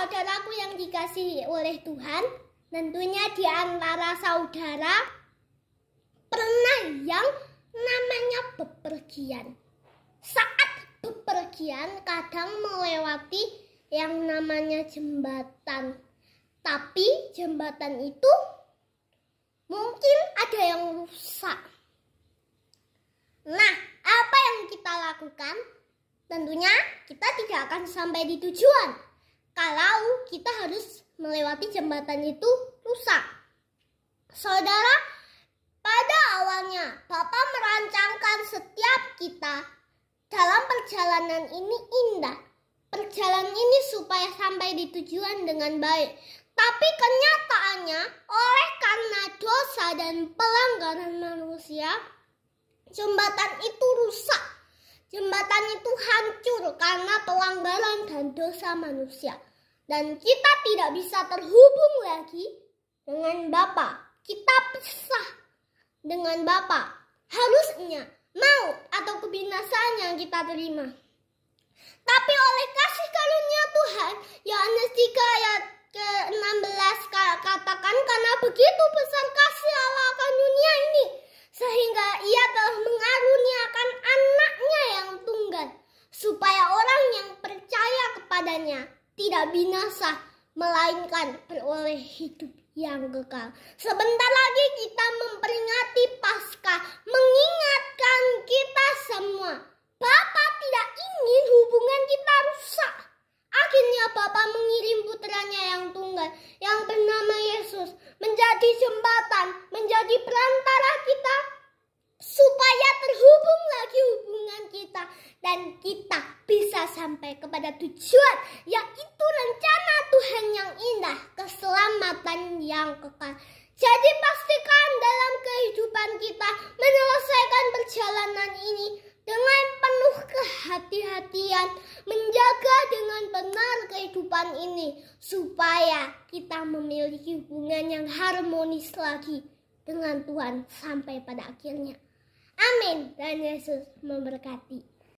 saudaraku yang dikasih oleh Tuhan, tentunya di antara saudara pernah yang namanya bepergian. Saat bepergian kadang melewati yang namanya jembatan. Tapi jembatan itu mungkin ada yang rusak. Nah, apa yang kita lakukan? Tentunya kita tidak akan sampai di tujuan kalau kita harus melewati jembatan itu rusak. Saudara, pada awalnya Papa merancangkan setiap kita dalam perjalanan ini indah. Perjalanan ini supaya sampai di tujuan dengan baik. Tapi kenyataannya oleh karena dosa dan pelanggaran manusia, jembatan itu rusak. Jembatan itu hancur karena pelanggaran dan dosa manusia dan kita tidak bisa terhubung lagi dengan Bapa. Kita pisah dengan Bapa. Harusnya mau atau kebinasaan yang kita terima. Tapi oleh kasih karunia Tuhan, Yohanes 3 ayat ke-16 katakan karena begitu besar kasih Allah akan dunia ini sehingga ia telah mengaruniakan anaknya yang tunggal supaya orang yang percaya kepadanya tidak binasa, melainkan peroleh hidup yang kekal. Sebentar lagi kita memperingati Paskah, mengingatkan kita semua. Bapa tidak ingin hubungan kita rusak. Akhirnya Bapa mengirim putranya yang tunggal, yang bernama Yesus, menjadi jembatan, menjadi perantara kita supaya terhubung lagi hubungan kita dan kita sampai kepada tujuan, yaitu rencana Tuhan yang indah, keselamatan yang kekal. Jadi pastikan dalam kehidupan kita menyelesaikan perjalanan ini dengan penuh kehati-hatian, menjaga dengan benar kehidupan ini supaya kita memiliki hubungan yang harmonis lagi dengan Tuhan sampai pada akhirnya. Amin. Dan Yesus memberkati.